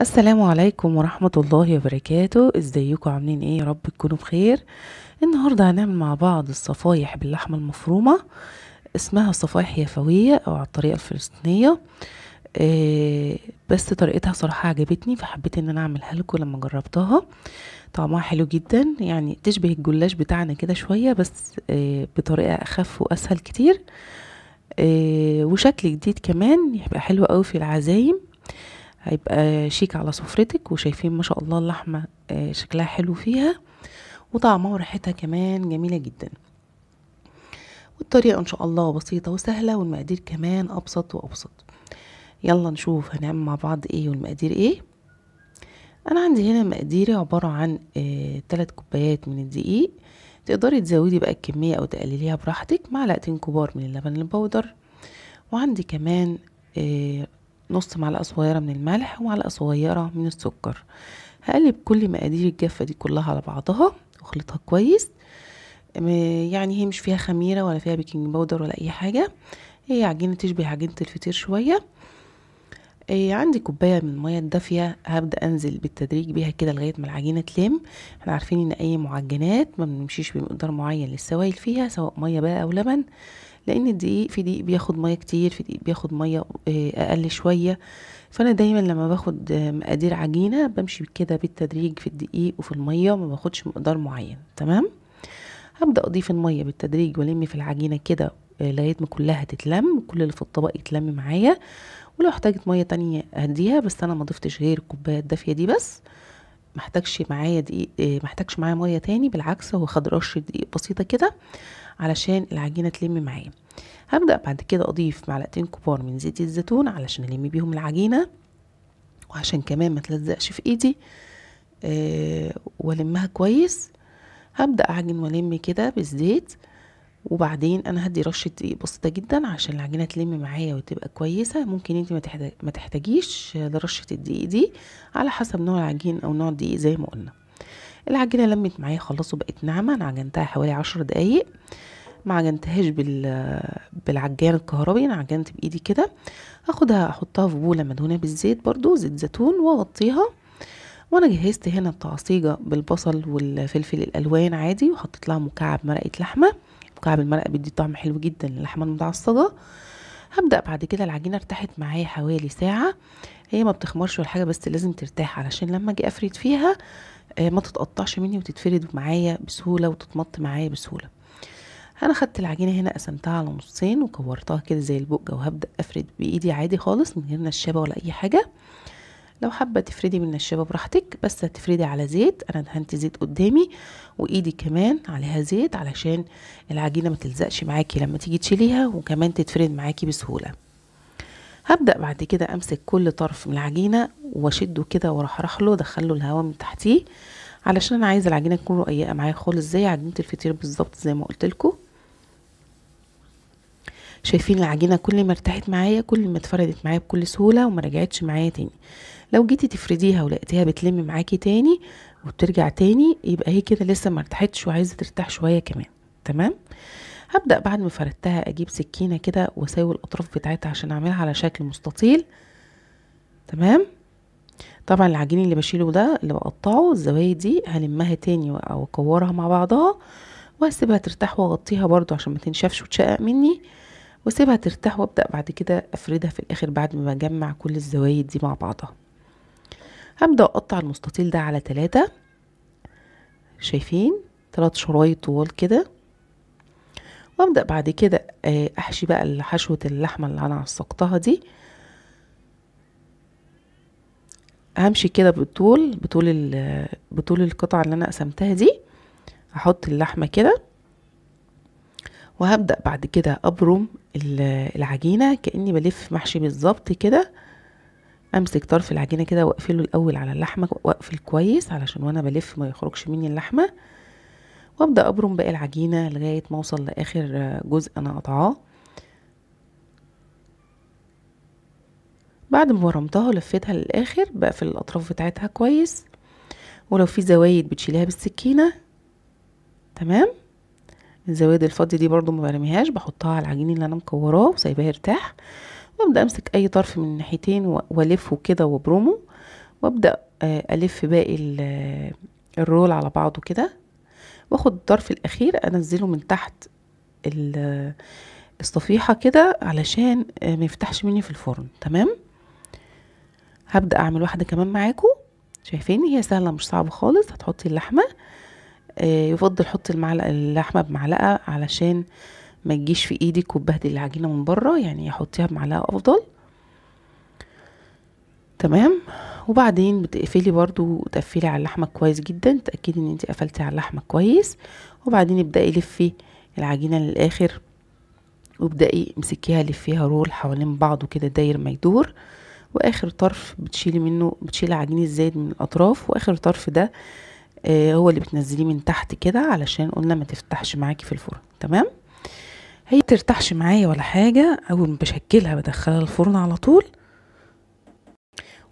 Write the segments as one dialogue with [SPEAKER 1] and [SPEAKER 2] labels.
[SPEAKER 1] السلام عليكم ورحمة الله وبركاته ازيكم عاملين ايه يا رب تكونوا بخير النهاردة هنعمل مع بعض الصفايح باللحمة المفرومة اسمها صفايح يفوية او على الطريقة الفلسطينية آه، بس طريقتها صراحة عجبتني فحبيت ان انا اعملها لكم لما جربتها طعمها حلو جدا يعني تشبه الجلاش بتاعنا كده شوية بس آه، بطريقة اخف واسهل كتير آه، وشكل جديد كمان يبقى حلو قوي في العزايم هيبقى شيك على سفرتك وشايفين ما شاء الله اللحمة آه، شكلها حلو فيها وطعمها وريحتها كمان جميلة جدا والطريقة ان شاء الله بسيطة وسهلة والمقادير كمان ابسط وابسط يلا نشوف هنعمل مع بعض ايه والمقادير ايه انا عندي هنا مقاديري عبارة عن آه، تلات كوبايات من الدقيق تقدري تزودي بقى الكمية او تقلليها براحتك معلقتين كبار من اللبن البودر وعندي كمان آه، نص معلقة صغيرة من الملح ومعلقة صغيرة من السكر هقلب كل مقادير الجافة دي كلها على بعضها واخلطها كويس يعني هي مش فيها خميرة ولا فيها بيكنج باودر ولا أي حاجة هي عجينة تشبه عجينة الفطير شوية إيه، عندي كوباية من المية الدافية هبدأ أنزل بالتدريج بيها كده لغاية ما العجينة تلم احنا عارفين إن أي معجنات ما بنمشيش بمقدار معين للسوائل فيها سواء مية بقى أو لبن لان الدقيق في دقيق بياخد ميه كتير في دقيق بياخد ميه آه، اقل شويه فانا دايما لما باخد آه، مقادير عجينه بمشي كده بالتدريج في الدقيق وفي الميه وما باخدش مقدار معين تمام هبدا اضيف الميه بالتدريج والم في العجينه كده آه، لغايه ما كلها تتلم كل اللي في الطبق يتلم معايا ولو احتاجت ميه تانية هديها بس انا ما ضفتش غير الكوبايه الدافيه دي بس محتاجش معايا دقيق محتاجش معايا ميه تاني بالعكس هو خد رشه دقيق بسيطه كده علشان العجينة تلم معايا هبدأ بعد كده أضيف معلقتين كبار من زيت الزيتون علشان ألم بيهم العجينة وعشان كمان ما تلزقش في إيدي أه ولمها كويس هبدأ أعجن ولم كده بالزيت وبعدين انا هدي رشه دقيق بسيطه جدا عشان العجينه تلم معايا وتبقى كويسه ممكن انت ما تحتاجيش لرشه الدقيق دي على حسب نوع العجين او نوع الدقيق زي ما قلنا العجينه لمت معايا خلاص وبقت ناعمه انا عجنتها حوالي عشر دقايق ما عجنتهاش بالعجان الكهربي انا عجنت بايدي كده هاخدها احطها في بوله مدهونه بالزيت برضو زيت زيتون واغطيها وانا جهزت هنا التعصيجه بالبصل والفلفل الالوان عادي وحطيت لها مكعب مرقه لحمه مكعب المرقه بيدي طعم حلو جدا للحمه المتعصجه هبدأ بعد كده العجينة ارتاحت معايا حوالي ساعة هي ما بتخمرش ولا حاجة بس لازم ترتاح علشان لما اجي افرد فيها آه، ما تتقطعش مني وتتفرد معايا بسهولة وتتمط معايا بسهولة انا خدت العجينة هنا قسمتها على نصين وكورتها كده زي البقة وهبدأ افرد بايدي عادي خالص من غير نشابة ولا اي حاجة لو حابة تفردي من الشبه براحتك بس هتفردي على زيت انا دهنت زيت قدامي وايدي كمان عليها زيت علشان العجينة ما تلزقش معاكي لما تيجي تشيليها وكمان تتفرد معاكي بسهولة هبدأ بعد كده امسك كل طرف من العجينة واشده كده وارحرح له ادخله الهواء من تحتيه علشان انا عايزه العجينه تكون رقيقه معايا خالص زي عجينه الفطير بالظبط زي ما قلت لكم شايفين العجينه كل ما ارتاحت معايا كل ما اتفردت معايا بكل سهوله وما رجعتش معايا تاني لو جيتي تفرديها ولقيتيها بتلم معاكي تاني وبترجع تاني يبقى هي كده لسه ما ارتاحتش وعايزه ترتاح شويه كمان تمام هبدا بعد ما فردتها اجيب سكينه كده واساوي الاطراف بتاعتها عشان اعملها على شكل مستطيل تمام طبعا العجين اللي بشيله ده اللي بقطعه الزوايا دي هلمها تاني واكورها مع بعضها وهسيبها ترتاح واغطيها برضو عشان ما تنشفش وتشقق مني واسيبها ترتاح وابدا بعد كده افردها في الاخر بعد ما اجمع كل الزوايد دي مع بعضها هبدا اقطع المستطيل ده على تلاتة شايفين تلات شرايط طوال كده وابدا بعد كده آه، احشي بقى حشوه اللحمه اللي انا عصقتها دي همشي كده بالطول بطول بطول القطعه اللي انا قسمتها دي هحط اللحمه كده وهبدأ بعد كده أبرم العجينة كأني بلف محشي بالظبط كده امسك طرف العجينه كده واقفله الاول على اللحمه واقفل كويس علشان وانا بلف ما يخرجش مني اللحمه وابدا ابرم باقي العجينه لغايه ما اوصل لاخر جزء انا قطعاه بعد ما ورمتها ولفيتها للاخر بقفل الاطراف بتاعتها كويس ولو في زوايد بتشيلها بالسكينه تمام الزواد الفضي دي برضو ما برميهاش بحطها على العجين اللي انا مكوراه وسايباه يرتاح وابدا امسك اي طرف من الناحيتين والفه كده وبرومه وابدا آه، الف باقي آه، الرول على بعضه كده واخد الطرف الاخير انزله من تحت آه، الصفيحة كده علشان ما يفتحش مني في الفرن تمام هبدأ اعمل واحدة كمان معاكم شايفين هي سهلة مش صعبة خالص هتحطي اللحمة آه، يفضل حط المعلقه اللحمه بمعلقه علشان ما تجيش في ايدك وتبهدل العجينه من بره يعني حطيها بمعلقه افضل تمام وبعدين بتقفلي برضو تقفلي على اللحمه كويس جدا تاكدي ان انت قفلتي على اللحمه كويس وبعدين ابداي لفي العجينه للاخر وابداي امسكيها لفيها رول حوالين بعضه كده داير ما يدور واخر طرف بتشيلي منه بتشيلي عجين الزايد من الاطراف واخر طرف ده آه، هو اللي بتنزليه من تحت كده علشان قلنا ما تفتحش معاكي في الفرن تمام هي ترتاحش معايا ولا حاجة أول ما بشكلها بدخلها الفرن على طول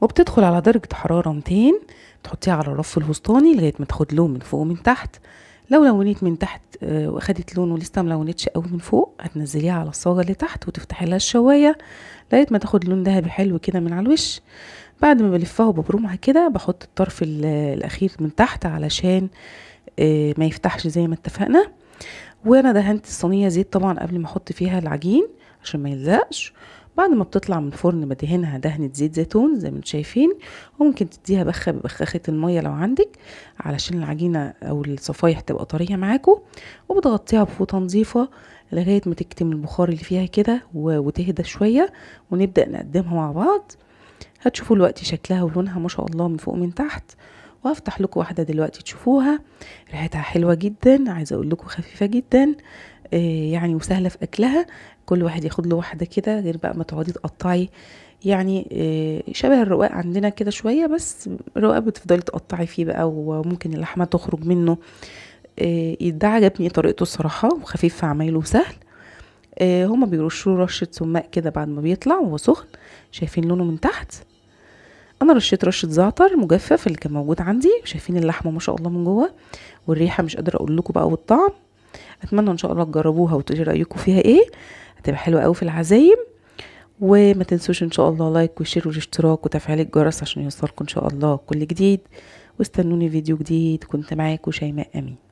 [SPEAKER 1] وبتدخل على درجة حرارة 200 تحطيها على الرف الوسطاني لغاية ما تاخد لون من فوق ومن تحت لو لونيت من تحت آه، واخدت لون ولسه ملونتش قوي من فوق هتنزليها على الصاجة اللي تحت وتفتحي لها الشواية لغاية ما تاخد لون دهبي حلو كده من على الوش بعد ما بلفها وببرمها كده بحط الطرف الاخير من تحت علشان آه، ما يفتحش زي ما اتفقنا وانا دهنت الصينيه زيت طبعا قبل ما احط فيها العجين عشان ما يلزقش بعد ما بتطلع من الفرن بدهنها دهنة زيت زيتون زي ما انتم شايفين وممكن تديها بخة ببخاخة المية لو عندك علشان العجينة او الصفايح تبقى طرية معاكو وبتغطيها بفوطة نظيفة لغاية ما تكتم البخار اللي فيها كده وتهدى شوية ونبدأ نقدمها مع بعض هتشوفوا دلوقتي شكلها ولونها ما شاء الله من فوق من تحت وهفتح لكم واحده دلوقتي تشوفوها ريحتها حلوه جدا عايزه اقول لكم خفيفه جدا آه، يعني وسهله في اكلها كل واحد ياخد له واحده كده غير بقى ما تقعدي تقطعي يعني آه، شبه الرقاق عندنا كده شويه بس الرقاق بتفضلي تقطعي فيه بقى وممكن اللحمه تخرج منه آه، ده عجبني طريقته الصراحه وخفيف في عمايله وسهل هما بيرشوا رشه سماق كده بعد ما بيطلع وهو سخن شايفين لونه من تحت انا رشيت رشه زعتر مجفف اللي كان موجود عندي شايفين اللحمه ما شاء الله من جوه والريحه مش قادره اقول لكم بقى والطعم اتمنى ان شاء الله تجربوها وتقولي رايكم فيها ايه هتبقى حلوه قوي في العزايم وما تنسوش ان شاء الله لايك وشير والاشتراك وتفعيل الجرس عشان يوصلكم ان شاء الله كل جديد واستنوني فيديو جديد كنت معاكم شيماء امين